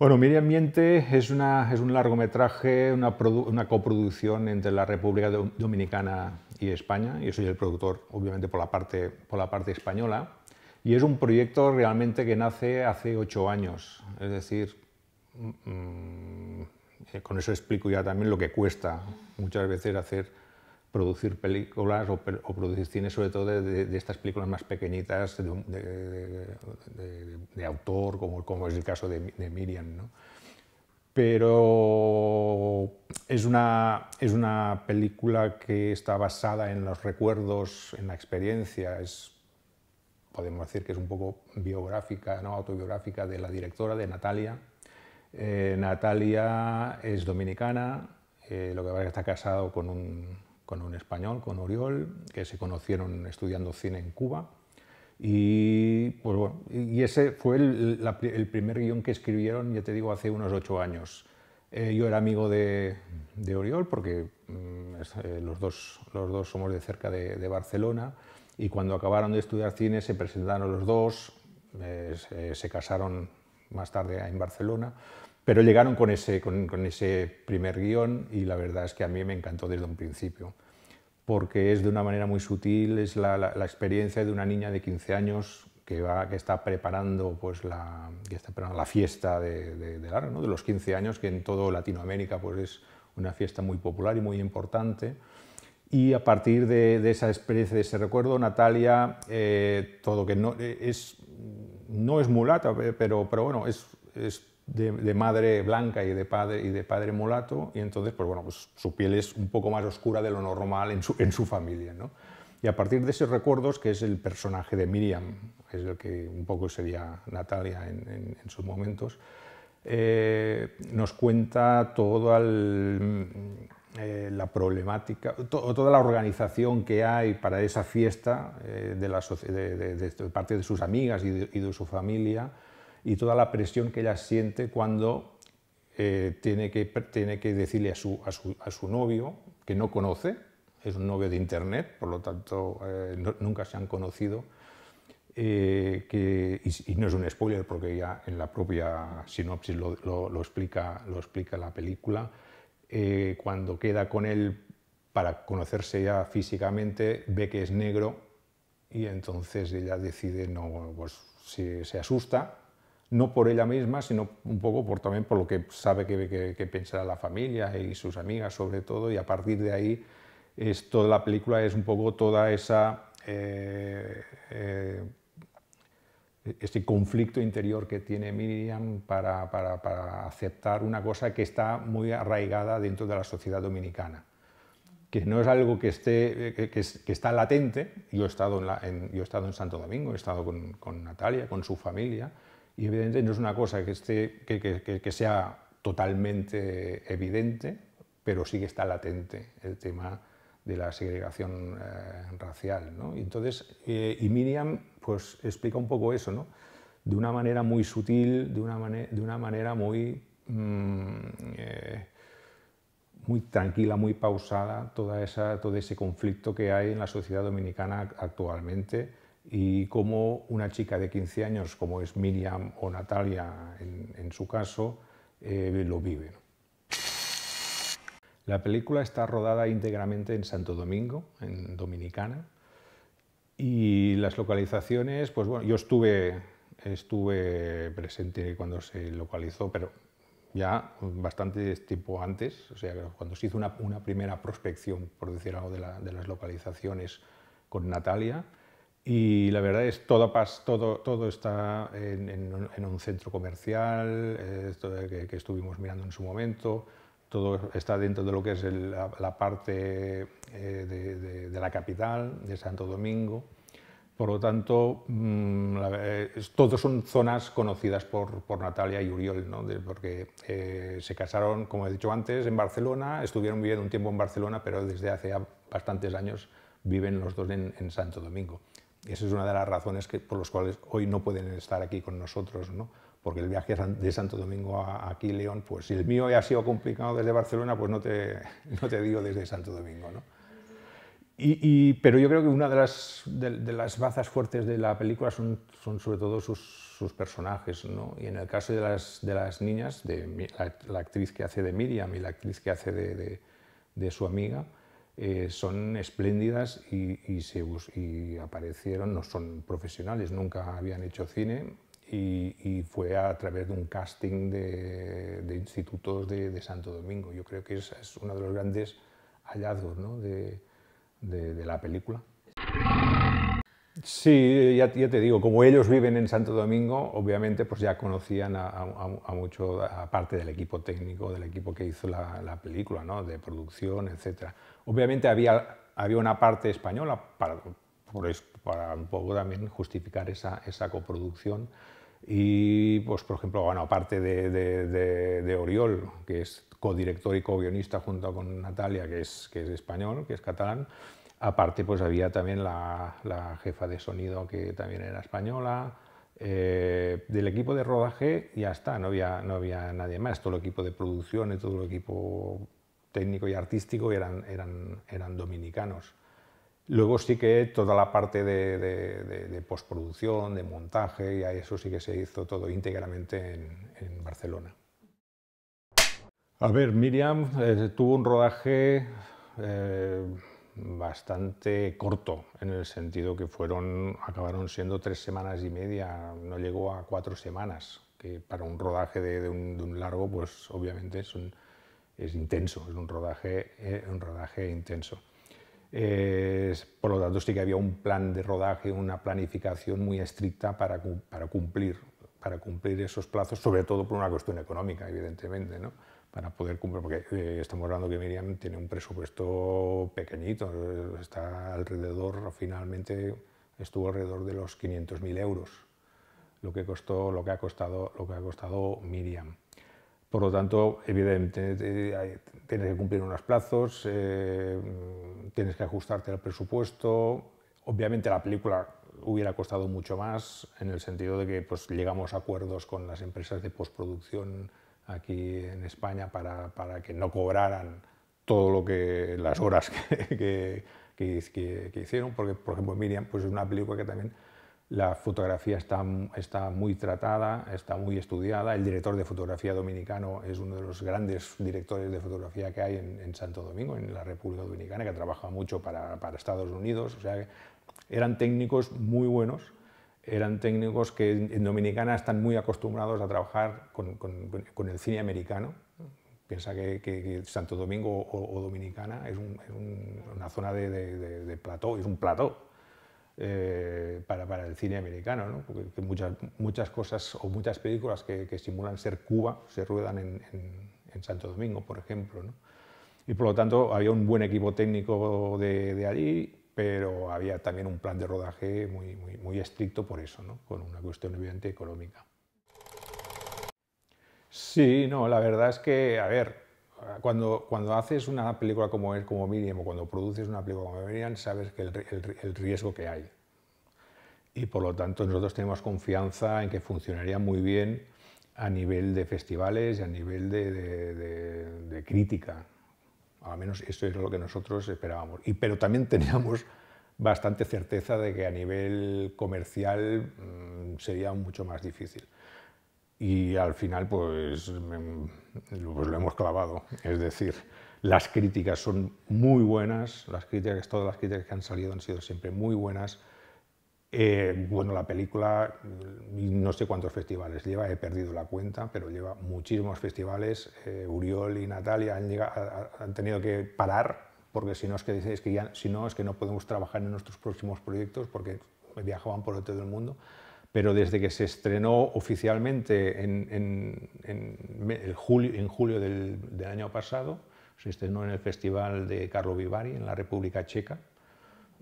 Bueno, Medio Ambiente es, un largometraje, una, coproducción entre la República Dominicana y España. Yo soy el productor, obviamente, por la parte, española. Y es un proyecto realmente que nace hace ocho años. Es decir, mm, mm, eh, con eso explico ya también lo que cuesta muchas veces hacer producir películas o, producir cine, sobre todo de, estas películas más pequeñitas de, autor, como, como, es el caso de, Miriam. ¿no? Pero es una, es una película que está basada en los recuerdos, en la experiencia, es, podemos decir que es un poco biográfica, ¿no? autobiográfica de la directora, de Natalia. Eh, Natalia es dominicana, eh, lo que pasa es que está casado con un con un español, con Oriol, que se conocieron estudiando cine en Cuba. Y, pues bueno, y ese fue el, primer guión que escribieron, ya te digo, hace unos ocho años. Eh, yo era amigo de, Oriol porque mm, eh, los, dos, los dos somos de cerca de, Barcelona y cuando acabaron de estudiar cine se presentaron los dos, eh, se casaron más tarde en Barcelona pero llegaron con ese, con, ese primer guión y la verdad es que a mí me encantó desde un principio, porque es de una manera muy sutil, es la, la, experiencia de una niña de 15 años que, va, que está preparando pues, la, que está la fiesta de, de, de, los 15 años, que en todo Latinoamérica pues, es una fiesta muy popular y muy importante. Y a partir de, esa experiencia, de ese recuerdo, Natalia, eh, todo que no eh, es, no es mulata, pero, pero bueno, es, es de, madre blanca y de, padre, y de padre mulato, y entonces, pues bueno, pues su piel es un poco más oscura de lo normal en su, familia, Y a partir de esos recuerdos, que es el personaje de Miriam, es el que un poco sería Natalia en, sus momentos, eh, nos cuenta toda mm, eh, la problemática, toda la organización que hay para esa fiesta eh, de, parte de sus amigas y de, su familia, y toda la presión que ella siente cuando eh, tiene, que, tiene que decirle a su, a su, a su novio, que no conoce, es un novio de internet, por lo tanto eh, nunca se han conocido, eh, que, y, no es un spoiler porque ya en la propia sinopsis lo, lo, lo explica, lo explica la película, cuando queda con él para conocerse ya físicamente, ve que es negro y entonces ella decide, no, pues se, se asusta no por ella misma, sino un poco por, también por lo que sabe que, que, pensará la familia y sus amigas sobre todo, y a partir de ahí es, toda la película es un poco toda esa... Eh, eh, conflicto interior que tiene Miriam para, para, para, aceptar una cosa que está muy arraigada dentro de la sociedad dominicana, que no es algo que, esté, eh, que, que, está latente. Yo he, estado en, en, yo he estado en Santo Domingo, he estado con, con Natalia, con su familia, y evidentemente no es una cosa que, esté, que, que, que sea totalmente evidente, pero sí que está latente el tema de la segregación eh, racial. ¿no? Y entonces, eh, y Miriam pues, explica un poco eso, ¿no? de una manera muy sutil, de una, de una manera muy, mm, eh, muy tranquila, muy pausada, toda esa, todo ese conflicto que hay en la sociedad dominicana actualmente y cómo una chica de 15 años, como es Miriam o Natalia en, su caso, eh, lo vive. La película está rodada íntegramente en Santo Domingo, en Dominicana, y las localizaciones, pues bueno, yo estuve, estuve presente cuando se localizó, pero ya bastante tiempo antes, o sea, cuando se hizo una, una primera prospección, por decir algo, de las localizaciones con Natalia, y la verdad es todo todo, está en, un centro comercial eh, que, estuvimos mirando en su momento. Todo está dentro de lo que es la, parte eh, de, la capital, de Santo Domingo. Por lo tanto, mmm, eh, todos son zonas conocidas por, Natalia y Uriol, porque se casaron, como he dicho antes, en Barcelona, estuvieron viviendo un tiempo en Barcelona, pero desde hace bastantes años viven los dos en Santo Domingo. Esa es una de las razones por las cuales hoy no pueden estar aquí con nosotros, ¿no? porque el viaje de Santo Domingo a aquí, León, pues si el mío ha sido complicado desde Barcelona, pues no te, digo desde Santo Domingo. Y, pero yo creo que una de las, de, las bazas fuertes de la película son, sobre todo sus, personajes. Y en el caso de las, niñas, de la, actriz que hace de Miriam y la actriz que hace de, de su amiga, eh, son espléndidas y, aparecieron, no son profesionales, nunca habían hecho cine y, fue a través de un casting de, institutos de, Santo Domingo. Yo creo que es, es uno de los grandes hallazgos de la película. Sí, ya, te digo, como ellos viven en Santo Domingo, obviamente pues ya conocían a, a, mucho, aparte del equipo técnico, del equipo que hizo la, película, ¿no? de producción, etc. Obviamente había, había una parte española para, para un poco también justificar esa, esa coproducción. Y, pues, por ejemplo, bueno, aparte de, Oriol, que es codirector y co-guionista junto con Natalia, que es, que es español, que es catalán, Aparte, pues había también la, jefa de sonido que también era española. Eh, del equipo de rodaje ya está, no había, no había nadie más. Todo el equipo de producción y todo el equipo técnico y artístico eran, eran, eran dominicanos. Luego sí que toda la parte de, postproducción, de montaje, y a eso sí que se hizo todo íntegramente en, Barcelona. A ver, Miriam eh, tuvo un rodaje eh, bastante corto en el sentido que fueron, acabaron siendo tres semanas y media, no llegó a cuatro semanas, que para un rodaje de, un, largo, pues obviamente es, intenso, es un rodaje, eh, un rodaje intenso. por lo tanto, sí que había un plan de rodaje, una planificación muy estricta para, para, cumplir, para cumplir esos plazos, sobre todo por una cuestión económica, evidentemente. ¿no? para poder cumplir, porque eh, estamos hablando que Miriam tiene un presupuesto pequeñito, está alrededor, finalmente estuvo alrededor de los 500.000 euros, lo que, costó, lo, que ha costado, lo que ha costado Miriam. Por lo tanto, evidentemente, eh, tienes que cumplir unos plazos, eh, tienes que ajustarte al presupuesto. Obviamente la película hubiera costado mucho más, en el sentido de que pues, llegamos a acuerdos con las empresas de postproducción aquí en España para, para que no cobraran todo lo que las horas que, que, hicieron, porque por ejemplo Miriam pues es una película que también la fotografía está, está muy tratada, está muy estudiada, el director de fotografía dominicano es uno de los grandes directores de fotografía que hay en, Santo Domingo, en la República Dominicana, que trabaja mucho para, para Estados Unidos, o sea eran técnicos muy buenos eran técnicos que en Dominicana están muy acostumbrados a trabajar con, el cine americano. Piensa que, Santo Domingo o, Dominicana es, una zona de, de, plató, es un plató eh, para, el cine americano, porque muchas, muchas cosas o muchas películas que, que simulan ser Cuba se ruedan en, Santo Domingo, por ejemplo. Y por lo tanto había un buen equipo técnico de, de allí pero había también un plan de rodaje muy, muy, muy estricto por eso, ¿no? con una cuestión evidente económica. Sí, no, la verdad es que, a ver, cuando, cuando haces una película como es, como Miriam, o cuando produces una película como Miriam, sabes que el, riesgo que hay. Y por lo tanto nosotros tenemos confianza en que funcionaría muy bien a nivel de festivales y a nivel de crítica al menos eso es lo que nosotros esperábamos. Y, pero también teníamos bastante certeza de que a nivel comercial mm, sería mucho más difícil. Y al final, pues, mm, pues lo hemos clavado. Es decir, las críticas son muy buenas, las críticas, todas las críticas que han salido han sido siempre muy buenas eh, bueno, la película, mm, no sé cuántos festivales lleva, he perdido la cuenta, pero lleva muchísimos festivales. Eh, Uriol y Natalia han, tenido que parar, porque si no es que es que ya, si no, es que no podemos trabajar en nuestros próximos proyectos, porque viajaban por todo el mundo. Pero desde que se estrenó oficialmente en, en, julio, del, año pasado, se estrenó en el Festival de Carlo Vivari en la República Checa,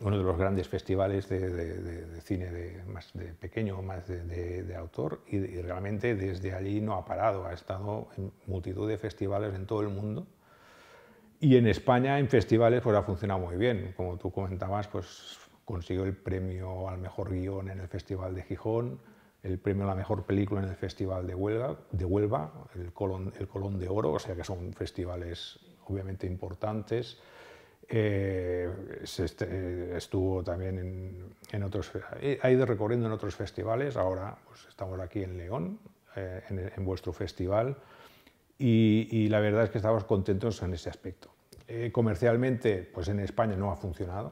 uno de los grandes festivales de, cine de, más de pequeño, más de, autor, y, realmente desde allí no ha parado, ha estado en multitud de festivales en todo el mundo. Y en España, en festivales, pues ha funcionado muy bien. Como tú comentabas, pues consiguió el premio al mejor guión en el Festival de Gijón, el premio a la mejor película en el Festival de Huelva, de Huelva el, el Colón de Oro, o sea que son festivales obviamente importantes. Eh, este, eh, estuvo también en, otros, eh, ha ido recorriendo en otros festivales, ahora pues, estamos aquí en León, en, vuestro festival, y, la verdad es que estamos contentos en ese aspecto. comercialmente, pues en España no ha funcionado,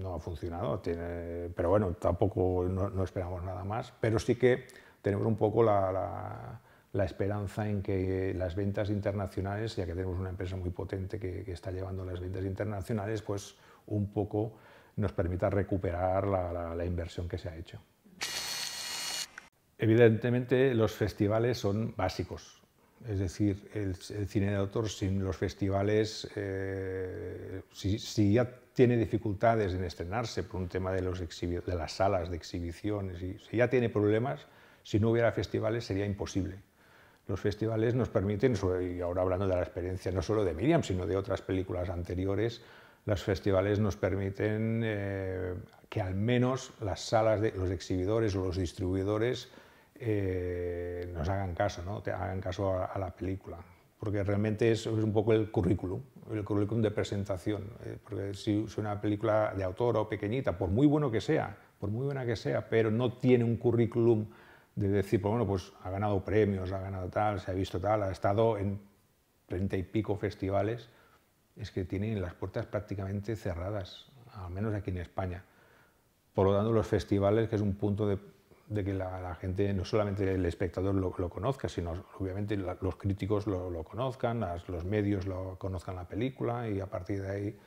no ha funcionado, pero bueno, tampoco no, esperamos nada más, pero sí que tenemos un poco la la esperanza en que las ventas internacionales, ya que tenemos una empresa muy potente que, está llevando las ventas internacionales, pues un poco nos permita recuperar la, inversión que se ha hecho. Evidentemente los festivales son básicos, es decir, el, cine de autor sin los festivales, eh, si, ya tiene dificultades en estrenarse por un tema de, de las salas de exhibiciones, y, si ya tiene problemas, si no hubiera festivales sería imposible los festivales nos permiten, y ahora hablando de la experiencia no solo de Miriam, sino de otras películas anteriores, los festivales nos permiten eh, que al menos las salas, de, los exhibidores o los distribuidores eh, nos hagan caso, ¿no? hagan caso a, la película. Porque realmente es, un poco el currículum, el currículum de presentación. Eh, porque si es una película de autor o pequeñita, por muy bueno que sea, por muy buena que sea, pero no tiene un currículum de decir, pues bueno, pues ha ganado premios, ha ganado tal, se ha visto tal, ha estado en treinta y pico festivales, es que tienen las puertas prácticamente cerradas, al menos aquí en España. Por lo tanto, los festivales, que es un punto de, que la, gente, no solamente el espectador lo, conozca, sino obviamente los críticos lo, conozcan, los medios lo conozcan la película y a partir de ahí,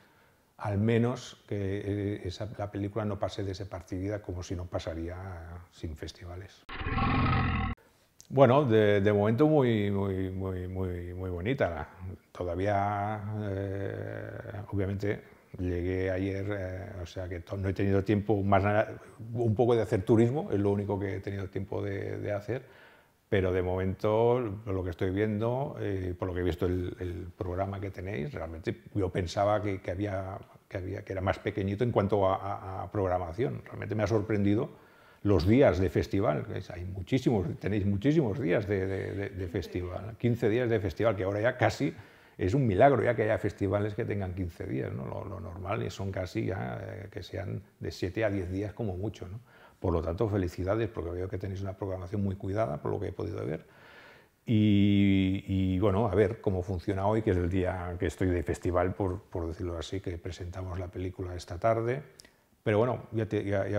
al menos que eh, la película no pase de desapercibida como si no pasaría sin festivales. Bueno, de, momento muy, muy, muy, muy, muy bonita. Todavía, eh, obviamente, llegué ayer, eh, o sea que no he tenido tiempo más un poco de hacer turismo, es lo único que he tenido tiempo de, hacer, pero de momento, lo que estoy viendo, eh, por lo que he visto el, programa que tenéis, realmente yo pensaba que, había, que, había, que era más pequeñito en cuanto a programación. Realmente me ha sorprendido los días de festival, hay muchísimos, tenéis muchísimos días de, festival, 15 días de festival, que ahora ya casi es un milagro ya que haya festivales que tengan 15 días, ¿no? lo, lo, normal son casi ya eh, que sean de 7 a 10 días como mucho. ¿no? Por lo tanto, felicidades, porque veo que tenéis una programación muy cuidada, por lo que he podido ver. Y, y, bueno, a ver cómo funciona hoy, que es el día que estoy de festival, por, por decirlo así, que presentamos la película esta tarde. Pero bueno, ya,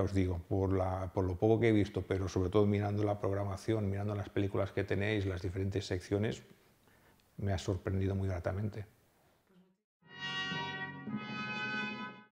os digo, por, lo poco que he visto, pero sobre todo mirando la programación, mirando las películas que tenéis, las diferentes secciones, me ha sorprendido muy gratamente.